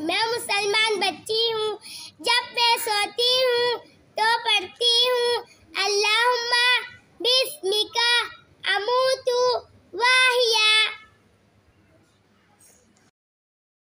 मैं मुसलमान बच्ची हूँ जब मैं सोती हूँ